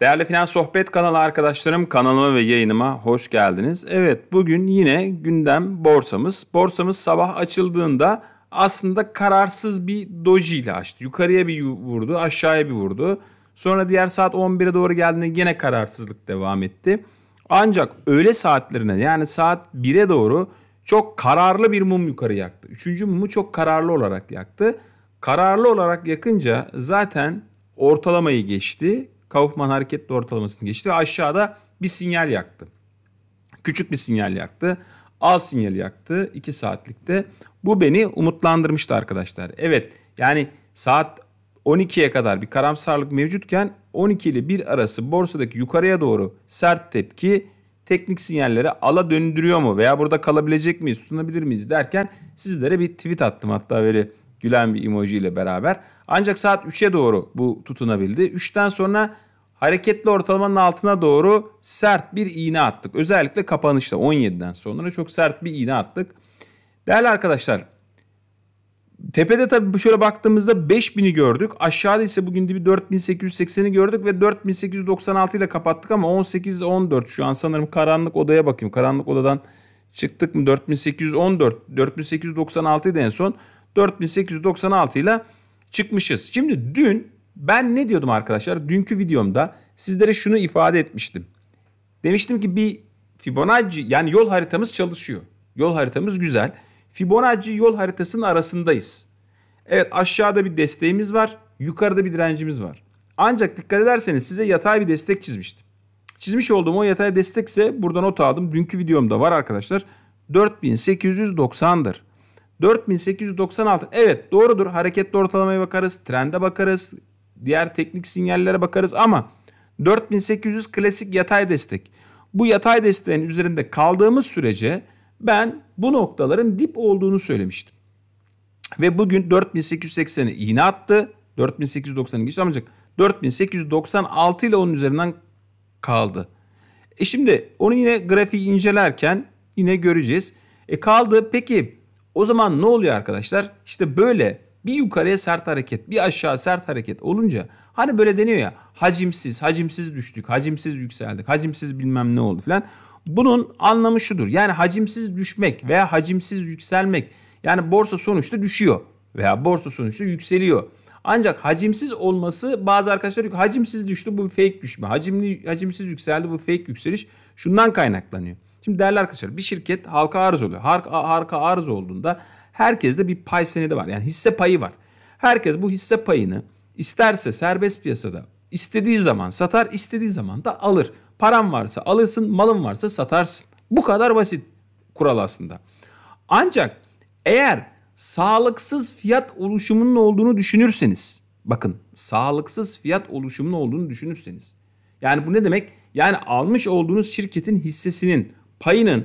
Değerli Finans Sohbet kanalı arkadaşlarım kanalıma ve yayınıma hoş geldiniz. Evet bugün yine gündem borsamız. Borsamız sabah açıldığında aslında kararsız bir doji ile açtı. Yukarıya bir vurdu aşağıya bir vurdu. Sonra diğer saat 11'e doğru geldiğinde yine kararsızlık devam etti. Ancak öğle saatlerine yani saat 1'e doğru çok kararlı bir mum yukarı yaktı. Üçüncü mumu çok kararlı olarak yaktı. Kararlı olarak yakınca zaten ortalamayı geçti Kaufman hareketli ortalamasını geçti ve aşağıda bir sinyal yaktı. Küçük bir sinyal yaktı. Al sinyali yaktı 2 saatlikte. Bu beni umutlandırmıştı arkadaşlar. Evet yani saat 12'ye kadar bir karamsarlık mevcutken 12 ile 1 arası borsadaki yukarıya doğru sert tepki teknik sinyallere ala döndürüyor mu veya burada kalabilecek miyiz tutunabilir miyiz derken sizlere bir tweet attım hatta böyle gülen bir emoji ile beraber. Ancak saat 3'e doğru bu tutunabildi. 3'ten sonra hareketli ortalamanın altına doğru sert bir iğne attık. Özellikle kapanışta 17'den sonra çok sert bir iğne attık. Değerli arkadaşlar Tepede tabii şöyle baktığımızda 5000'i gördük. Aşağıda ise bugün bir 4880'i gördük ve 4896 ile kapattık ama 18-14 şu an sanırım karanlık odaya bakayım. Karanlık odadan çıktık mı 4814, 4896 idi en son. 4896 ile çıkmışız. Şimdi dün ben ne diyordum arkadaşlar? Dünkü videomda sizlere şunu ifade etmiştim. Demiştim ki bir Fibonacci yani yol haritamız çalışıyor. Yol haritamız güzel. Fibonacci yol haritasının arasındayız. Evet aşağıda bir desteğimiz var. Yukarıda bir direncimiz var. Ancak dikkat ederseniz size yatay bir destek çizmiştim. Çizmiş olduğum o yatay destek ise buradan not aldım. Dünkü videomda var arkadaşlar. 4890'dır. 4896. Evet doğrudur. Hareketli ortalamaya bakarız. Trende bakarız. Diğer teknik sinyallere bakarız ama 4800 klasik yatay destek. Bu yatay desteğin üzerinde kaldığımız sürece ben bu noktaların dip olduğunu söylemiştim. Ve bugün 4880'i iğne attı. 4890'ı geçti amacak. 4896 ile onun üzerinden kaldı. E şimdi onu yine grafiği incelerken yine göreceğiz. E kaldı peki o zaman ne oluyor arkadaşlar? İşte böyle bir yukarıya sert hareket, bir aşağı sert hareket olunca hani böyle deniyor ya hacimsiz, hacimsiz düştük, hacimsiz yükseldik, hacimsiz bilmem ne oldu falan. Bunun anlamı şudur. Yani hacimsiz düşmek veya hacimsiz yükselmek. Yani borsa sonuçta düşüyor veya borsa sonuçta yükseliyor. Ancak hacimsiz olması bazı arkadaşlar diyor hacimsiz düştü bu fake düşme. Hacimli hacimsiz yükseldi bu fake yükseliş şundan kaynaklanıyor. Şimdi değerli arkadaşlar bir şirket halka arz oluyor. Halka, halka arz olduğunda herkeste bir pay senedi var. Yani hisse payı var. Herkes bu hisse payını isterse serbest piyasada istediği zaman satar, istediği zaman da alır. Paran varsa alırsın, malın varsa satarsın. Bu kadar basit kural aslında. Ancak eğer sağlıksız fiyat oluşumunun olduğunu düşünürseniz, bakın sağlıksız fiyat oluşumunun olduğunu düşünürseniz. Yani bu ne demek? Yani almış olduğunuz şirketin hissesinin payının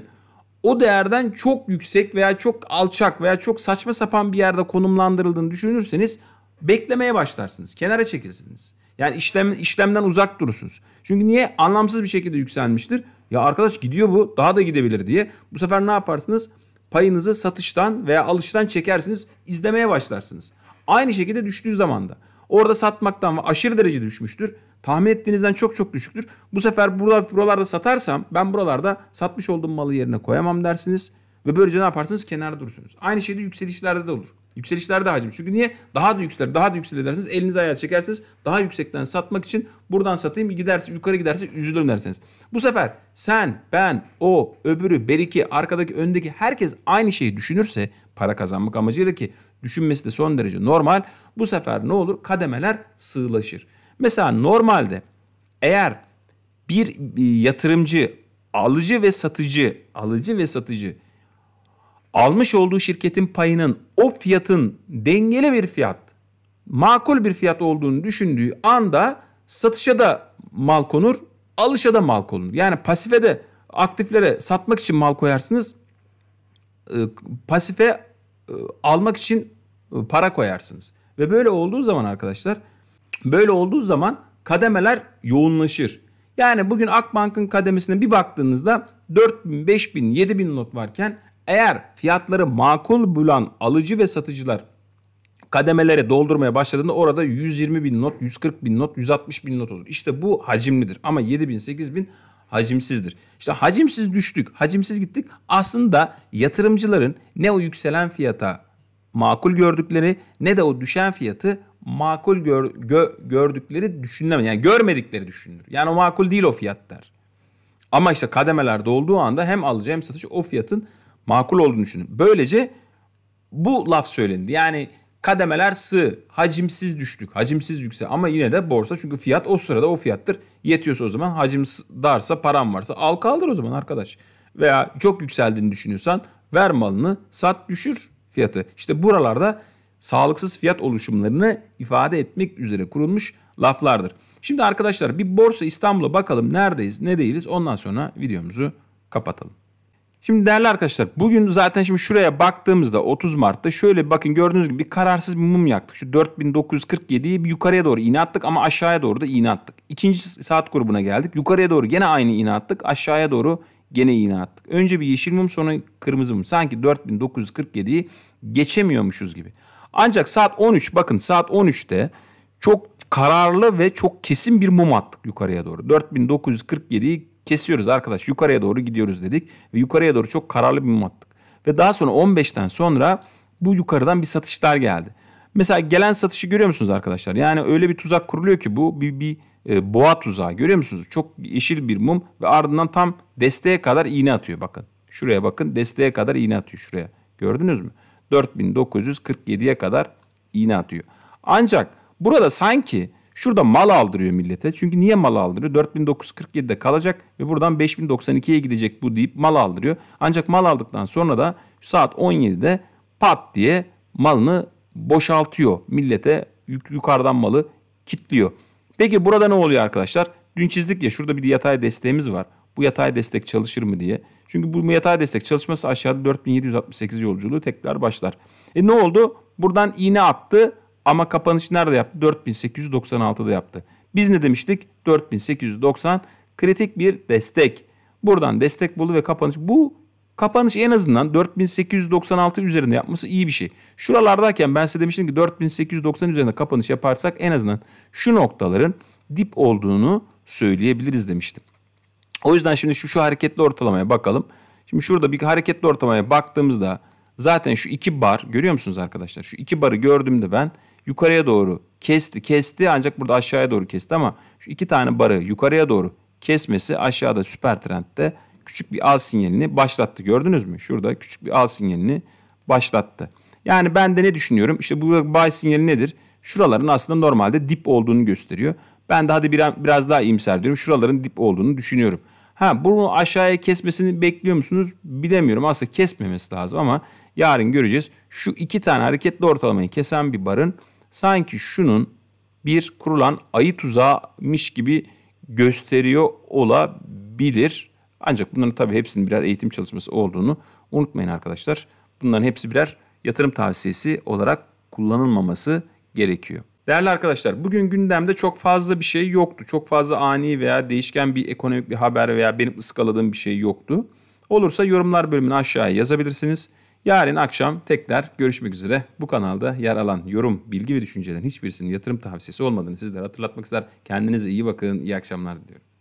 o değerden çok yüksek veya çok alçak veya çok saçma sapan bir yerde konumlandırıldığını düşünürseniz beklemeye başlarsınız. Kenara çekilsiniz. Yani işlem, işlemden uzak durursunuz. Çünkü niye? Anlamsız bir şekilde yükselmiştir. Ya arkadaş gidiyor bu daha da gidebilir diye. Bu sefer ne yaparsınız? Payınızı satıştan veya alıştan çekersiniz. izlemeye başlarsınız. Aynı şekilde düştüğü zaman da. Orada satmaktan aşırı derece düşmüştür tahmin ettiğinizden çok çok düşüktür. Bu sefer burada buralarda satarsam ben buralarda satmış olduğum malı yerine koyamam dersiniz. Ve böylece ne yaparsınız? Kenarda durursunuz. Aynı şey de yükselişlerde de olur. Yükselişlerde hacim. Çünkü niye? Daha da yükseler, daha da yükselir dersiniz. Elinizi ayağa çekersiniz. Daha yüksekten satmak için buradan satayım. Giderse, yukarı giderse üzülürüm dersiniz. Bu sefer sen, ben, o, öbürü, beriki, arkadaki, öndeki herkes aynı şeyi düşünürse para kazanmak amacıyla ki düşünmesi de son derece normal. Bu sefer ne olur? Kademeler sığlaşır. Mesela normalde eğer bir e, yatırımcı alıcı ve satıcı alıcı ve satıcı almış olduğu şirketin payının o fiyatın dengeli bir fiyat makul bir fiyat olduğunu düşündüğü anda satışa da mal konur, alışa da mal konur. Yani pasife de aktiflere satmak için mal koyarsınız. E, pasife e, almak için para koyarsınız. Ve böyle olduğu zaman arkadaşlar Böyle olduğu zaman kademeler yoğunlaşır. Yani bugün Akbank'ın kademesine bir baktığınızda 4 bin, 5 bin, 7 bin not varken eğer fiyatları makul bulan alıcı ve satıcılar kademelere doldurmaya başladığında orada 120 bin not, 140 bin not, 160 bin not olur. İşte bu hacimlidir ama 7 bin, 8 bin hacimsizdir. İşte hacimsiz düştük, hacimsiz gittik. Aslında yatırımcıların ne o yükselen fiyata makul gördükleri ne de o düşen fiyatı makul gör, gö, gördükleri düşünülemez. Yani görmedikleri düşünülür. Yani o makul değil o fiyatlar. Ama işte kademelerde olduğu anda hem alıcı hem satıcı o fiyatın makul olduğunu düşünür. Böylece bu laf söylendi. Yani kademeler sığ, hacimsiz düştük, hacimsiz yüksel. Ama yine de borsa çünkü fiyat o sırada o fiyattır. Yetiyorsa o zaman hacim darsa, param varsa al kaldır o zaman arkadaş. Veya çok yükseldiğini düşünüyorsan ver malını, sat düşür fiyatı. İşte buralarda sağlıksız fiyat oluşumlarını ifade etmek üzere kurulmuş laflardır. Şimdi arkadaşlar bir Borsa İstanbul'a bakalım neredeyiz ne değiliz ondan sonra videomuzu kapatalım. Şimdi değerli arkadaşlar bugün zaten şimdi şuraya baktığımızda 30 Mart'ta şöyle bakın gördüğünüz gibi bir kararsız bir mum yaktık. Şu 4947'yi bir yukarıya doğru iğne attık ama aşağıya doğru da iğne attık. İkinci saat grubuna geldik. Yukarıya doğru gene aynı iğne attık. Aşağıya doğru gene iğne attık. Önce bir yeşil mum sonra kırmızı mum. Sanki 4947'yi geçemiyormuşuz gibi. Ancak saat 13 bakın saat 13'te çok kararlı ve çok kesin bir mum attık yukarıya doğru. 4947'yi kesiyoruz arkadaş yukarıya doğru gidiyoruz dedik ve yukarıya doğru çok kararlı bir mum attık. Ve daha sonra 15'ten sonra bu yukarıdan bir satışlar geldi. Mesela gelen satışı görüyor musunuz arkadaşlar? Yani öyle bir tuzak kuruluyor ki bu bir, bir e, boğa tuzağı görüyor musunuz? Çok yeşil bir mum ve ardından tam desteğe kadar iğne atıyor bakın. Şuraya bakın desteğe kadar iğne atıyor şuraya. Gördünüz mü? 4947'ye kadar iğne atıyor. Ancak burada sanki şurada mal aldırıyor millete. Çünkü niye mal aldırıyor? 4947'de kalacak ve buradan 5092'ye gidecek bu deyip mal aldırıyor. Ancak mal aldıktan sonra da saat 17'de pat diye malını boşaltıyor. Millete yukarıdan malı kitliyor. Peki burada ne oluyor arkadaşlar? Dün çizdik ya şurada bir yatay desteğimiz var. Bu yatay destek çalışır mı diye. Çünkü bu yatay destek çalışması aşağıda 4768 yolculuğu tekrar başlar. E ne oldu? Buradan iğne attı ama kapanış nerede yaptı? 4896'da yaptı. Biz ne demiştik? 4890 kritik bir destek. Buradan destek buldu ve kapanış. Bu kapanış en azından 4896 üzerinde yapması iyi bir şey. Şuralardayken ben size demiştim ki 4890 üzerinde kapanış yaparsak en azından şu noktaların dip olduğunu söyleyebiliriz demiştim. O yüzden şimdi şu şu hareketli ortalamaya bakalım. Şimdi şurada bir hareketli ortalamaya baktığımızda zaten şu iki bar görüyor musunuz arkadaşlar? Şu iki barı gördüğümde ben yukarıya doğru kesti kesti ancak burada aşağıya doğru kesti ama şu iki tane barı yukarıya doğru kesmesi aşağıda süper trendde küçük bir al sinyalini başlattı. Gördünüz mü? Şurada küçük bir al sinyalini başlattı. Yani ben de ne düşünüyorum? İşte bu buy sinyali nedir? Şuraların aslında normalde dip olduğunu gösteriyor. Ben de hadi biraz daha imser diyorum. Şuraların dip olduğunu düşünüyorum. Ha bunu aşağıya kesmesini bekliyor musunuz? Bilemiyorum. Aslında kesmemesi lazım ama yarın göreceğiz. Şu iki tane hareketli ortalamayı kesen bir barın sanki şunun bir kurulan ayı tuzağıymış gibi gösteriyor olabilir. Ancak bunların tabii hepsinin birer eğitim çalışması olduğunu unutmayın arkadaşlar. Bunların hepsi birer yatırım tavsiyesi olarak kullanılmaması gerekiyor. Değerli arkadaşlar bugün gündemde çok fazla bir şey yoktu. Çok fazla ani veya değişken bir ekonomik bir haber veya benim ıskaladığım bir şey yoktu. Olursa yorumlar bölümünü aşağıya yazabilirsiniz. Yarın akşam tekrar görüşmek üzere. Bu kanalda yer alan yorum, bilgi ve düşüncelerin hiçbirisinin yatırım tavsiyesi olmadığını sizlere hatırlatmak ister. Kendinize iyi bakın, iyi akşamlar diliyorum.